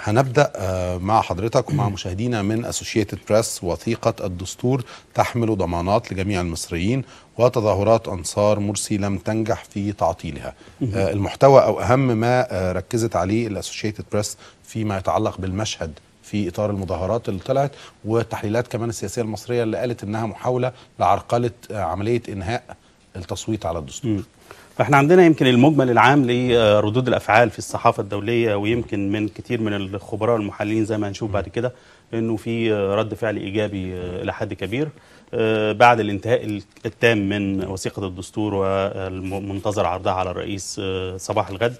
هنبدا آه، مع حضرتك ومع مشاهدينا من اسوشيتد بريس وثيقه الدستور تحمل ضمانات لجميع المصريين وتظاهرات انصار مرسي لم تنجح في تعطيلها آه، المحتوى او اهم ما آه، ركزت عليه الاسوشيتد بريس فيما يتعلق بالمشهد في اطار المظاهرات اللي طلعت والتحليلات كمان السياسيه المصريه اللي قالت انها محاوله لعرقله عمليه انهاء التصويت على الدستور فاحنا عندنا يمكن المجمل العام لردود الافعال في الصحافه الدوليه ويمكن من كتير من الخبراء المحللين زي ما هنشوف بعد كده انه في رد فعل ايجابي آه، الى حد كبير آه، بعد الانتهاء التام من وثيقه الدستور والمنتظر عرضها على الرئيس آه، صباح الغد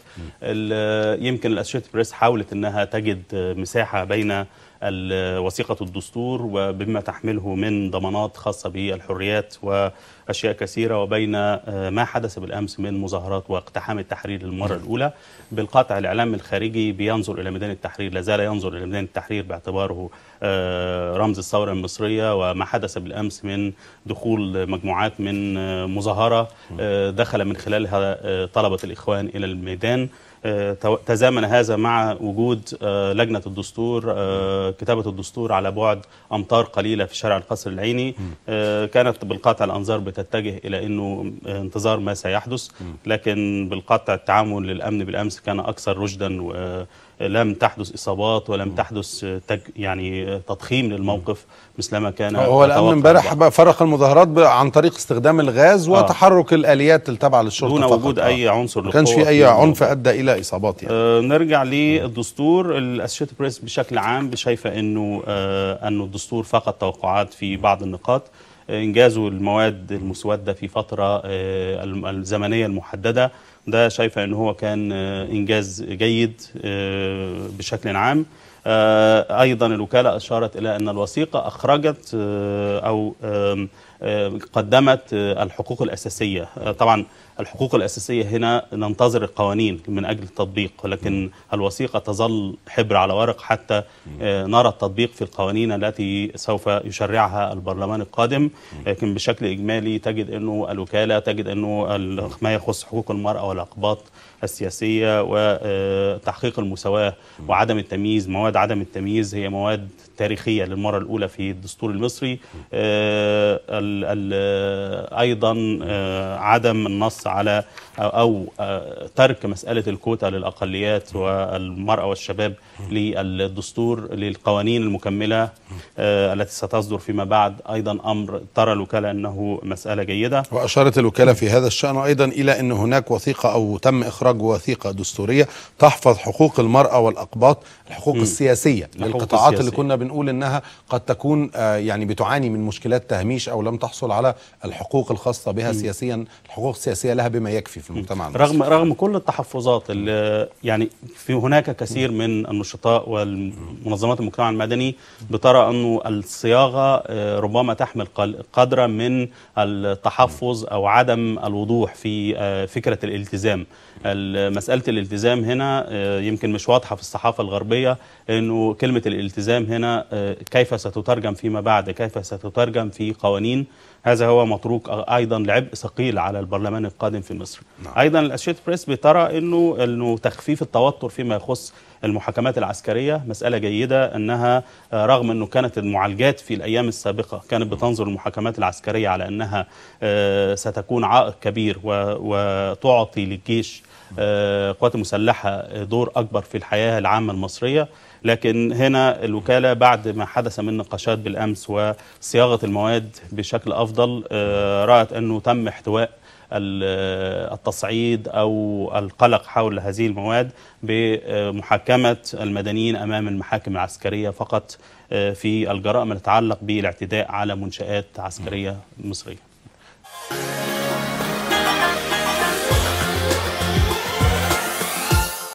يمكن الاسوشيتد بريس حاولت انها تجد مساحه بين وثيقه الدستور وبما تحمله من ضمانات خاصه بالحريات واشياء كثيره وبين آه، ما حدث بالامس من مظاهرات واقتحام التحرير للمره الاولى بالقاطع الاعلام الخارجي بينظر الى ميدان التحرير لا زال ينظر الى ميدان التحرير باعتباره آه، رمز الثورة المصرية وما حدث بالأمس من دخول مجموعات من آه، مظاهرة آه، دخل من خلالها طلبة الإخوان إلى الميدان تزامن هذا مع وجود لجنة الدستور كتابة الدستور على بعد أمتار قليلة في شارع القصر العيني كانت بالقطع الأنظار بتتجه إلى أنه انتظار ما سيحدث لكن بالقطع التعامل للأمن بالأمس كان أكثر رشدا ولم تحدث إصابات ولم تحدث تج يعني تضخيم للموقف مثل ما كان هو الامن امبارح فرق المظاهرات عن طريق استخدام الغاز آه. وتحرك الاليات التابعه للشرطه دون وجود فقط. آه. اي عنصر ما كانش في اي عنف ادى الى اصابات يعني آه نرجع للدستور الاسوشيتد بريس بشكل عام شايفه انه آه انه الدستور فقد توقعات في بعض النقاط آه، انجازه المواد المسوده في فتره الزمنيه المحدده ده شايفه ان هو كان انجاز جيد بشكل عام آه، أيضا الوكالة أشارت إلى أن الوثيقة أخرجت آه، أو قدمت آه، الحقوق الأساسية طبعا الحقوق الأساسية هنا ننتظر القوانين من أجل التطبيق ولكن الوثيقة تظل حبر على ورق حتى نرى التطبيق في القوانين التي سوف يشرعها البرلمان القادم لكن بشكل إجمالي تجد أنه الوكالة تجد أنه ما يخص حقوق المرأة والأقباط السياسية وتحقيق المساواة وعدم التمييز مواد مواد عدم التمييز هي مواد تاريخية للمرة الأولى في الدستور المصري آه، أيضا آه، عدم النص على أو آه، ترك مسألة الكوتا للأقليات والمرأة والشباب للدستور للقوانين المكملة التي ستصدر فيما بعد أيضا أمر ترى الوكالة أنه مسألة جيدة وأشارت الوكالة في هذا الشأن أيضا إلى أن هناك وثيقة أو تم إخراج وثيقة دستورية تحفظ حقوق المرأة والأقباط الحقوق م. السياسيه الحقوق للقطاعات السياسية. اللي كنا بنقول انها قد تكون آه يعني بتعاني من مشكلات تهميش او لم تحصل على الحقوق الخاصه بها م. سياسيا الحقوق السياسيه لها بما يكفي في المجتمع المصري رغم رغم كل التحفظات اللي يعني في هناك كثير من النشطاء والمنظمات المجتمع المدني بترى انه الصياغه آه، ربما تحمل قدرا من التحفظ او عدم الوضوح في آه، فكره الالتزام مساله الالتزام هنا آه، يمكن مش واضحه في الصحافه الغربيه العربية أنه كلمة الالتزام هنا آه، كيف ستترجم فيما بعد كيف ستترجم في قوانين هذا هو متروك ايضا لعبء ثقيل على البرلمان القادم في مصر نعم. ايضا الاشيت بريس بترى انه انه تخفيف التوتر فيما يخص المحاكمات العسكريه مساله جيده انها آه، رغم انه كانت المعالجات في الايام السابقه كانت بتنظر المحاكمات العسكريه على انها آه، ستكون عائق كبير وتعطي للجيش القوات آه، المسلحه دور اكبر في الحياه العامه المصريه لكن هنا الوكالة بعد ما حدث من نقاشات بالأمس وصياغة المواد بشكل أفضل آه، رأت أنه تم احتواء آه، التصعيد او القلق حول هذه المواد بمحاكمه المدنيين امام المحاكم العسكريه فقط آه، في الجرائم تتعلق بالاعتداء على منشات عسكريه مصريه.